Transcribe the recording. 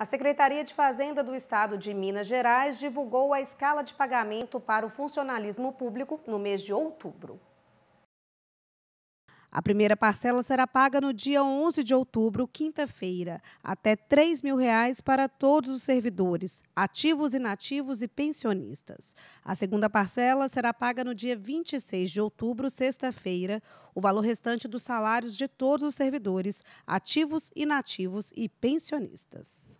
A Secretaria de Fazenda do Estado de Minas Gerais divulgou a escala de pagamento para o funcionalismo público no mês de outubro. A primeira parcela será paga no dia 11 de outubro, quinta-feira, até R$ 3 mil reais para todos os servidores, ativos, inativos e pensionistas. A segunda parcela será paga no dia 26 de outubro, sexta-feira, o valor restante dos salários de todos os servidores, ativos, inativos e pensionistas.